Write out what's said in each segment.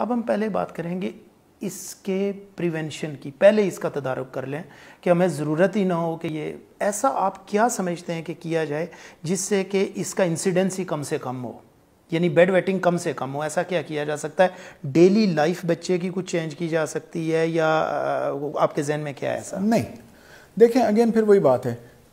अब हम पहले बात करेंगे इसके प्रिवेंशन की पहले इसका तदारक कर लें कि हमें ज़रूरत ही ना हो कि ये ऐसा आप क्या समझते हैं कि किया जाए जिससे कि इसका इंसिडेंस ही कम से कम हो यानी बेड वेटिंग कम से कम हो ऐसा क्या किया जा सकता है डेली लाइफ बच्चे की कुछ चेंज की जा सकती है या आपके जहन में क्या है ऐसा नहीं देखें अगेन फिर वही बात है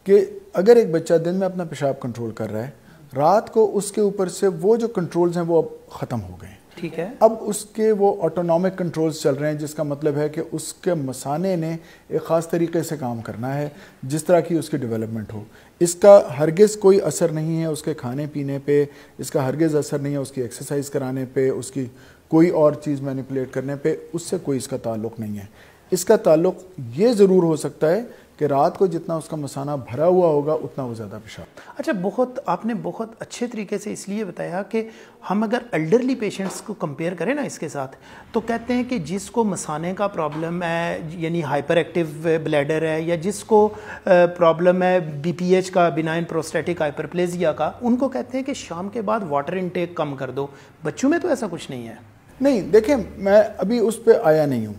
कि अगर एक बच्चा दिन में अपना पेशाब कंट्रोल कर रहा है रात को उसके ऊपर से वो जो कंट्रोल्स हैं वो अब ख़त्म हो गए हैं ठीक है अब उसके वो ऑटोनॉमिक कंट्रोल्स चल रहे हैं जिसका मतलब है कि उसके मसाने ने एक ख़ास तरीके से काम करना है जिस तरह की उसकी डेवलपमेंट हो इसका हरगिज़ कोई असर नहीं है उसके खाने पीने पे इसका हरगिज़ असर नहीं है उसकी एक्सरसाइज कराने पे उसकी कोई और चीज़ मैनिपुलेट करने पे उससे कोई इसका ताल्लुक़ नहीं है इसका ताल्लुक ये ज़रूर हो सकता है कि रात को जितना उसका मसाना भरा हुआ होगा उतना वो ज़्यादा पेशाब अच्छा बहुत आपने बहुत अच्छे तरीके से इसलिए बताया कि हम अगर एल्डरली पेशेंट्स को कंपेयर करें ना इसके साथ तो कहते हैं कि जिसको मसाने का प्रॉब्लम है यानी हाइपर एक्टिव ब्लैडर है या जिसको प्रॉब्लम है बी का बिनाइन प्रोस्टेटिक हाइपरप्लेजिया का उनको कहते हैं कि शाम के बाद वाटर इनटेक कम कर दो बच्चों में तो ऐसा कुछ नहीं है नहीं देखें मैं अभी उस पर आया नहीं हूँ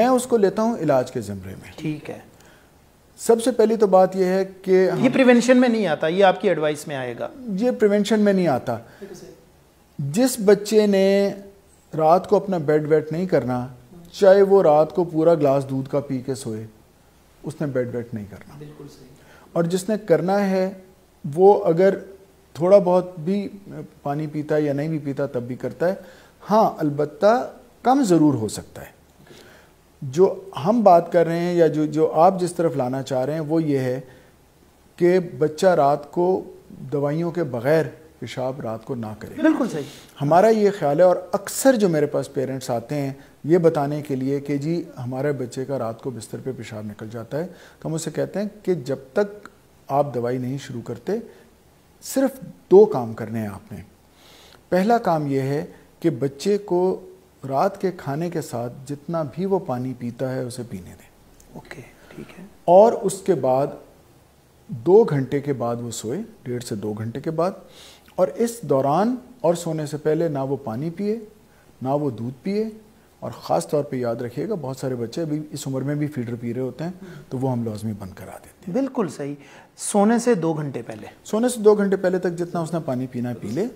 मैं उसको लेता हूँ इलाज के ज़मरे में ठीक है सबसे पहली तो बात यह है कि ये प्रिवेंशन में नहीं आता ये आपकी एडवाइस में आएगा ये प्रिवेंशन में नहीं आता जिस बच्चे ने रात को अपना बेड वेट नहीं करना चाहे वो रात को पूरा ग्लास दूध का पी के सोए उसने बेड वेट नहीं करना और जिसने करना है वो अगर थोड़ा बहुत भी पानी पीता है या नहीं भी पीता तब भी करता है हाँ अलबत्ता कम ज़रूर हो सकता है जो हम बात कर रहे हैं या जो जो आप जिस तरफ लाना चाह रहे हैं वो ये है कि बच्चा रात को दवाइयों के बगैर पेशाब रात को ना करे बिल्कुल सही हमारा ये ख्याल है और अक्सर जो मेरे पास पेरेंट्स आते हैं ये बताने के लिए कि जी हमारे बच्चे का रात को बिस्तर पे पेशाब निकल जाता है तो हम उसे कहते हैं कि जब तक आप दवाई नहीं शुरू करते सिर्फ दो काम करने हैं आपने पहला काम यह है कि बच्चे को रात के खाने के साथ जितना भी वो पानी पीता है उसे पीने दें ओके ठीक है और उसके बाद दो घंटे के बाद वो सोए डेढ़ से दो घंटे के बाद और इस दौरान और सोने से पहले ना वो पानी पिए ना वो दूध पिए और ख़ास तौर पे याद रखिएगा बहुत सारे बच्चे अभी इस उम्र में भी फीडर पी रहे होते हैं तो वो हम लाजमी बंद करा देते हैं बिल्कुल सही सोने से दो घंटे पहले सोने से दो घंटे पहले तक जितना उसने पानी पीना पी ले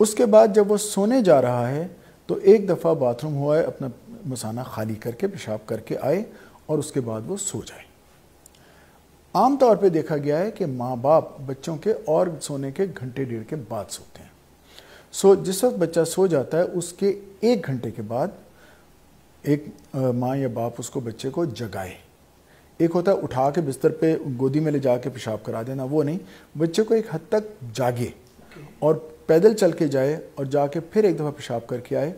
उसके बाद जब वो सोने जा रहा है तो एक दफ़ा बाथरूम हुआ है अपना मसाना खाली करके पेशाब करके आए और उसके बाद वो सो जाए आम तौर पे देखा गया है कि माँ बाप बच्चों के और सोने के घंटे डेढ़ के बाद सोते हैं सो जिस वक्त बच्चा सो जाता है उसके एक घंटे के बाद एक माँ या बाप उसको बच्चे को जगाए एक होता है उठा के बिस्तर पे गोदी में ले जा के पेशाब करा देना वो नहीं बच्चे को एक हद तक जागे और पैदल चल के जाए और जाके फिर एक दफ़ा पेशाब करके आए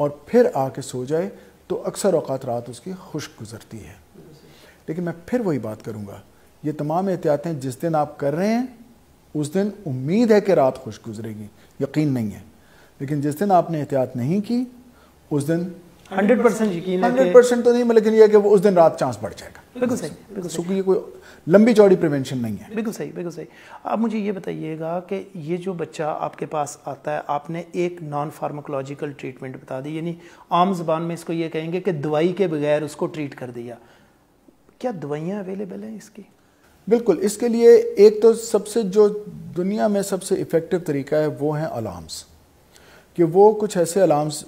और फिर आके सो जाए तो अक्सर अवत रात उसकी खुश गुजरती है लेकिन मैं फिर वही बात करूँगा ये तमाम एहतियातें जिस दिन आप कर रहे हैं उस दिन उम्मीद है कि रात खुश गुजरेगी यकीन नहीं है लेकिन जिस दिन आपने एहतियात नहीं की उस दिन हंड्रेड परसेंट यकीन हंड्रेड परसेंट तो नहीं लेकिन यह कि वो उस दिन रात चांस बढ़ जाएगा बिल्कुल सही बिल्कुल ये कोई लंबी चौड़ी प्रिवेंशन नहीं है बिल्कुल सही बिल्कुल सही आप मुझे ये बताइएगा कि ये जो बच्चा आपके पास आता है आपने एक नॉन फार्माकोलॉजिकल ट्रीटमेंट बता दी यानी आम जबान में इसको ये कहेंगे कि दवाई के बगैर उसको ट्रीट कर दिया क्या दवाइयाँ अवेलेबल हैं इसकी बिल्कुल इसके लिए एक तो सबसे जो दुनिया में सबसे इफ़ेक्टिव तरीका है वो हैं अलार्म्स कि वो कुछ ऐसे अलार्म्स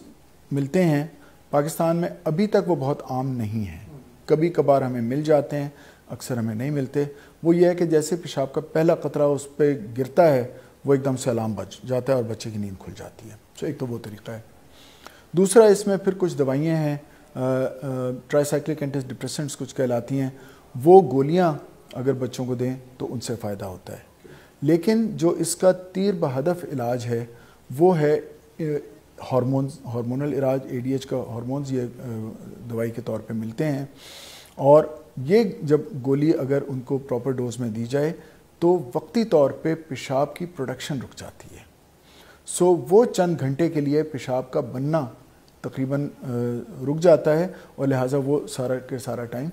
मिलते हैं पाकिस्तान में अभी तक वो बहुत आम नहीं है कभी कभार हमें मिल जाते हैं अक्सर हमें नहीं मिलते वो ये है कि जैसे पेशाब का पहला कतरा उस पर गिरता है वो एकदम से अलार्म बच जाता है और बच्चे की नींद खुल जाती है सो एक तो वो तरीका है दूसरा इसमें फिर कुछ दवाइयाँ हैं ट्राईसाइक्लिक एंटी डिप्रेसेंट्स कुछ कहलाती हैं वो गोलियाँ अगर बच्चों को दें तो उनसे फ़ायदा होता है लेकिन जो इसका तीर बहदफ इलाज है वो है हार्मोन्स हार्मोनल इलाज ए का हार्मोन्स ये दवाई के तौर पे मिलते हैं और ये जब गोली अगर उनको प्रॉपर डोज में दी जाए तो वक्ती तौर पे पेशाब की प्रोडक्शन रुक जाती है सो वो चंद घंटे के लिए पेशाब का बनना तकरीबन रुक जाता है और लिहाजा वो सारा के सारा टाइम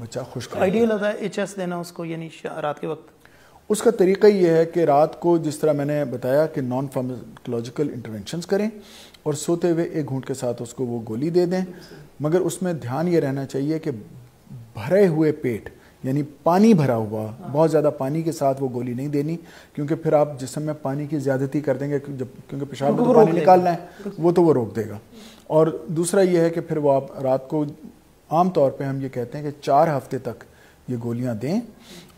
बच्चा खुश आइडियल होता है एच देना उसको यानी रात के वक्त उसका तरीका ये है कि रात को जिस तरह मैंने बताया कि नॉन फार्माकोलॉजिकल इंटरवेंशन करें और सोते हुए एक घूंट के साथ उसको वो गोली दे दें मगर उसमें ध्यान ये रहना चाहिए कि भरे हुए पेट यानी पानी भरा हुआ हाँ। बहुत ज़्यादा पानी के साथ वो गोली नहीं देनी क्योंकि फिर आप जिसम में पानी की ज़्यादती कर देंगे जब क्योंकि पेशाब में तो पानी निकालना है वो तो वो रोक देगा और दूसरा ये है कि फिर वो आप रात को आम तौर पे हम ये कहते हैं कि चार हफ्ते तक ये गोलियां दें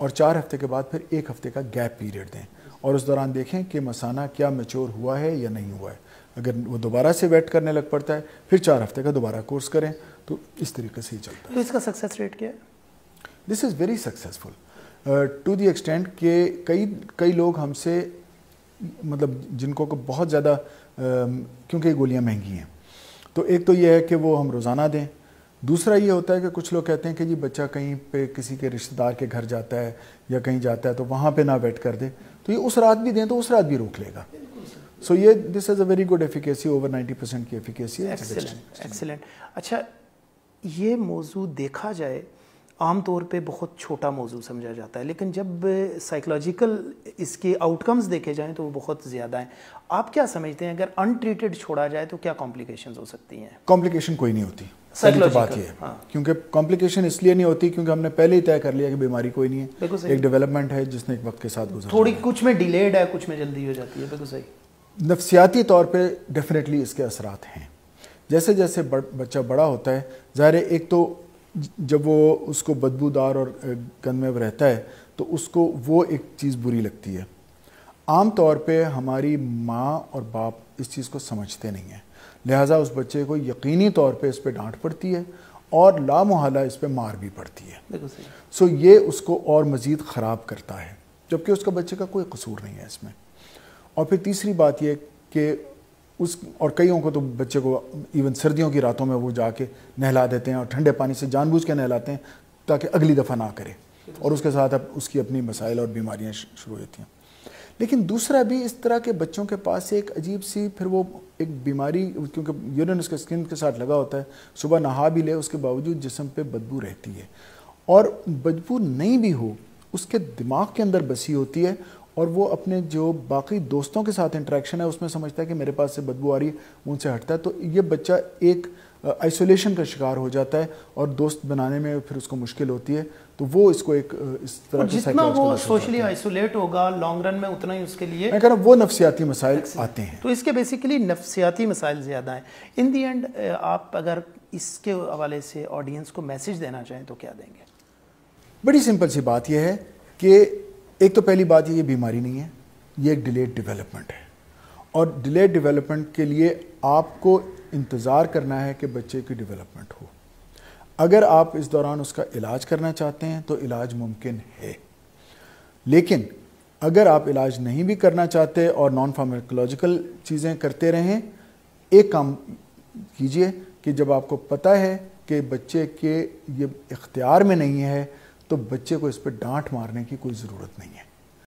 और चार हफ्ते के बाद फिर एक हफ्ते का गैप पीरियड दें और उस दौरान देखें कि मसाना क्या मेच्योर हुआ है या नहीं हुआ है अगर वो दोबारा से वेट करने लग पड़ता है फिर चार हफ्ते का दोबारा कोर्स करें तो इस तरीके से ही चलता है तो इसका सक्सेस रेट क्या है this is very successful to the extent के कई कई लोग हमसे मतलब जिनको को बहुत ज़्यादा uh, क्योंकि गोलियाँ महंगी हैं तो एक तो यह है कि वो हम रोज़ाना दें दूसरा ये होता है कि कुछ लोग कहते हैं कि जी बच्चा कहीं पे किसी के रिश्तेदार के घर जाता है या कहीं जाता है तो वहाँ पे ना वेट कर दे तो ये उस रात भी दें तो उस रात भी रोक लेगा सो so ये this is a very good efficacy over ninety percent की एफिकेसी एक्सेलेंट अच्छा ये मौजू देखा जाए आम तौर बहुत छोटा मौजू समझा जाता है लेकिन जब साइकोलॉजिकल इसके आउटकम्स देखे जाएँ तो वो बहुत ज़्यादा हैं आप क्या समझते हैं अगर अनट्रीटेड छोड़ा जाए तो क्या कॉम्प्लिकेशन हो सकती हैं कॉम्प्लिकेशन कोई नहीं होती पहली तो बात ये हाँ। क्योंकि कॉम्प्लिकेशन इसलिए नहीं होती क्योंकि हमने पहले ही तय कर लिया कि बीमारी कोई नहीं है एक डेवलपमेंट है जिसने एक वक्त के साथ गुजरा थोड़ी कुछ में डिलेड है कुछ में जल्दी हो जाती है बिल्कुल सही नफसियाती तौर पे डेफिनेटली इसके असरात हैं जैसे जैसे बच्चा बड़ा होता है ज़ाहिर एक तो जब वो उसको बदबूदार और गंद में रहता है तो उसको वो एक चीज़ बुरी लगती है आम तौर पे हमारी माँ और बाप इस चीज़ को समझते नहीं हैं लिहाजा उस बच्चे को यकीनी तौर पे इस पर डांट पड़ती है और लामोहला इस पर मार भी पड़ती है सो ये उसको और मज़ीद ख़राब करता है जबकि उसका बच्चे का कोई कसूर नहीं है इसमें और फिर तीसरी बात यह कि उस और कईयों को तो बच्चे को इवन सर्दियों की रातों में वो जाके नहला देते हैं और ठंडे पानी से जानबूझ के नहलाते हैं ताकि अगली दफ़ा ना करें और उसके साथ अब उसकी अपनी मसाइल और बीमारियाँ शुरू होती हैं लेकिन दूसरा भी इस तरह के बच्चों के पास एक अजीब सी फिर वो एक बीमारी क्योंकि यूरिन उसके स्किन के साथ लगा होता है सुबह नहा भी ले उसके बावजूद जिसम पे बदबू रहती है और बदबू नहीं भी हो उसके दिमाग के अंदर बसी होती है और वो अपने जो बाकी दोस्तों के साथ इंटरेक्शन है उसमें समझता है कि मेरे पास से बदबू आ रही है उनसे हटता है तो ये बच्चा एक आइसोलेशन का शिकार हो जाता है और दोस्त बनाने में फिर उसको मुश्किल होती है तो वो इसको एक इस तरह जितना वो सोशली आइसोलेट होगा लॉन्ग रन में उतना ही उसके लिए मैं कह रहा वो नफसियाती मसाइल आते हैं तो इसके बेसिकली नफसियाती मसाइल ज़्यादा हैं इन दी एंड आप अगर इसके हवाले से ऑडियंस को मैसेज देना चाहें तो क्या देंगे बड़ी सिंपल सी बात यह है कि एक तो पहली बात ये बीमारी नहीं है ये एक डिलेड डिवेलपमेंट है और डिलेड डिवेलपमेंट के लिए आपको इंतज़ार करना है कि बच्चे की डेवलपमेंट हो अगर आप इस दौरान उसका इलाज करना चाहते हैं तो इलाज मुमकिन है लेकिन अगर आप इलाज नहीं भी करना चाहते और नॉन फार्मेकोलॉजिकल चीज़ें करते रहें एक काम कीजिए कि जब आपको पता है कि बच्चे के ये इख्तियार में नहीं है तो बच्चे को इस पर डांट मारने की कोई ज़रूरत नहीं है